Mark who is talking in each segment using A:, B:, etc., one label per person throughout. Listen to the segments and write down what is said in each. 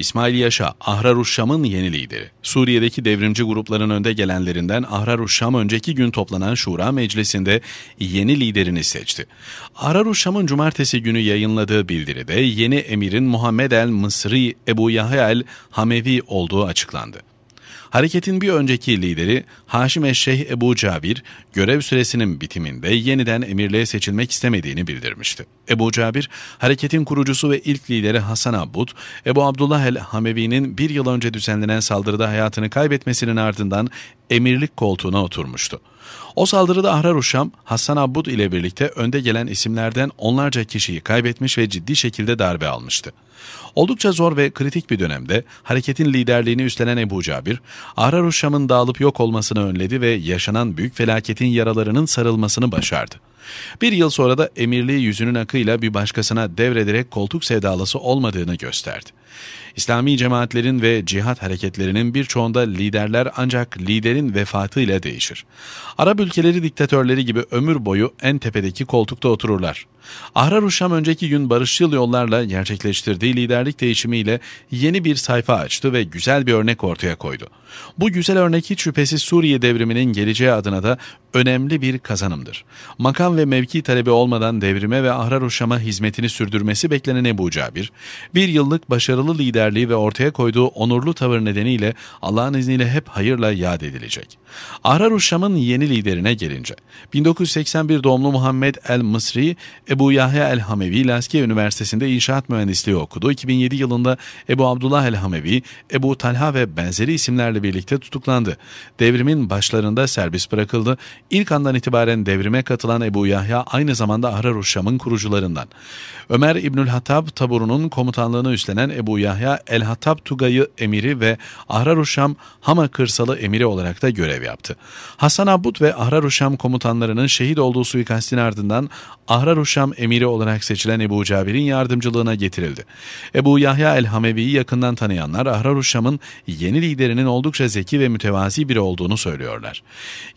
A: İsmail Yaşa, Ahraruşşam'ın yeni lideri. Suriye'deki devrimci grupların önde gelenlerinden Ahrar Ahraruşşam önceki gün toplanan Şura Meclisi'nde yeni liderini seçti. Ahrar Ahraruşşam'ın cumartesi günü yayınladığı bildiride yeni emirin Muhammed el-Mısri Ebu Yahya el-Hamevi olduğu açıklandı. Hareketin bir önceki lideri Haşim Eşşeyh Ebu Cabir görev süresinin bitiminde yeniden emirliğe seçilmek istemediğini bildirmişti. Ebu Cabir, hareketin kurucusu ve ilk lideri Hasan Abud, Ebu Abdullah el-Hamevi'nin bir yıl önce düzenlenen saldırıda hayatını kaybetmesinin ardından emirlik koltuğuna oturmuştu. O saldırıda Ahrar Uşam, Hasan Abud ile birlikte önde gelen isimlerden onlarca kişiyi kaybetmiş ve ciddi şekilde darbe almıştı. Oldukça zor ve kritik bir dönemde hareketin liderliğini üstlenen Ebu Cabir, Ahrar Uşam'ın dağılıp yok olmasını önledi ve yaşanan büyük felaketin yaralarının sarılmasını başardı. Bir yıl sonra da emirliği yüzünün akıyla bir başkasına devrederek koltuk sevdalısı olmadığını gösterdi. İslami cemaatlerin ve cihat hareketlerinin birçoğunda liderler ancak liderin vefatıyla değişir. Arap ülkeleri diktatörleri gibi ömür boyu en tepedeki koltukta otururlar. Ahrar Şam önceki gün barışçıl yollarla gerçekleştirdiği liderlik değişimiyle yeni bir sayfa açtı ve güzel bir örnek ortaya koydu. Bu güzel örnek hiç şüphesiz Suriye devriminin geleceği adına da önemli bir kazanımdır. Makam makam ve mevki talebi olmadan devrime ve ahrar uşama hizmetini sürdürmesi beklenen Ebu Cabir, bir yıllık başarılı liderliği ve ortaya koyduğu onurlu tavır nedeniyle Allah'ın izniyle hep hayırla yad edilecek. ahrar uşamın yeni liderine gelince, 1981 doğumlu Muhammed el-Mısri, Ebu Yahya el-Hamevi Laskiye Üniversitesi'nde inşaat mühendisliği okudu. 2007 yılında Ebu Abdullah el-Hamevi, Ebu Talha ve benzeri isimlerle birlikte tutuklandı. Devrimin başlarında serbest bırakıldı. İlk andan itibaren devrime katılan Ebu Ebu Yahya aynı zamanda Ahrar-ı kurucularından. Ömer İbnül Hattab taburunun komutanlığını üstlenen Ebu Yahya El-Hattab Tugay'ı emiri ve Ahrar-ı Hama kırsalı emiri olarak da görev yaptı. Hasan Abud ve Ahrar-ı komutanlarının şehit olduğu suikastin ardından Ahrar-ı emiri olarak seçilen Ebu Cabir'in yardımcılığına getirildi. Ebu Yahya El-Hamevi'yi yakından tanıyanlar Ahrar-ı yeni liderinin oldukça zeki ve mütevazi biri olduğunu söylüyorlar.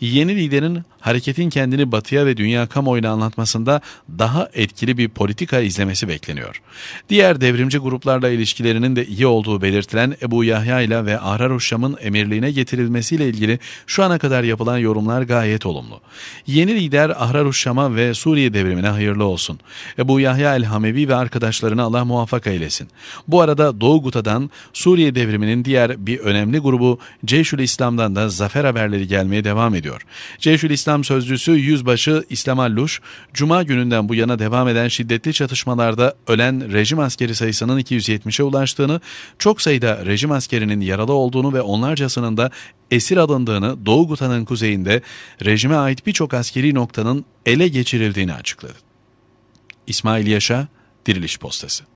A: Yeni liderin hareketin kendini batıya ve dünya kamuoyuna anlatmasında daha etkili bir politika izlemesi bekleniyor. Diğer devrimci gruplarla ilişkilerinin de iyi olduğu belirtilen Ebu Yahya ile ve Ahraruşşam'ın emirliğine getirilmesiyle ilgili şu ana kadar yapılan yorumlar gayet olumlu. Yeni lider Ahraruşşam'a ve Suriye devrimine hayırlı olsun. Ebu Yahya el-Hamevi ve arkadaşlarını Allah muvaffak eylesin. Bu arada Doğu Guta'dan Suriye devriminin diğer bir önemli grubu Ceyşül İslam'dan da zafer haberleri gelmeye devam ediyor. Ceyşül İslam sözcüsü Yüzbaşı İslam Kemal Cuma gününden bu yana devam eden şiddetli çatışmalarda ölen rejim askeri sayısının 270'e ulaştığını, çok sayıda rejim askerinin yaralı olduğunu ve onlarcasının da esir alındığını Doğu Guta'nın kuzeyinde rejime ait birçok askeri noktanın ele geçirildiğini açıkladı. İsmail Yaşa, Diriliş Postası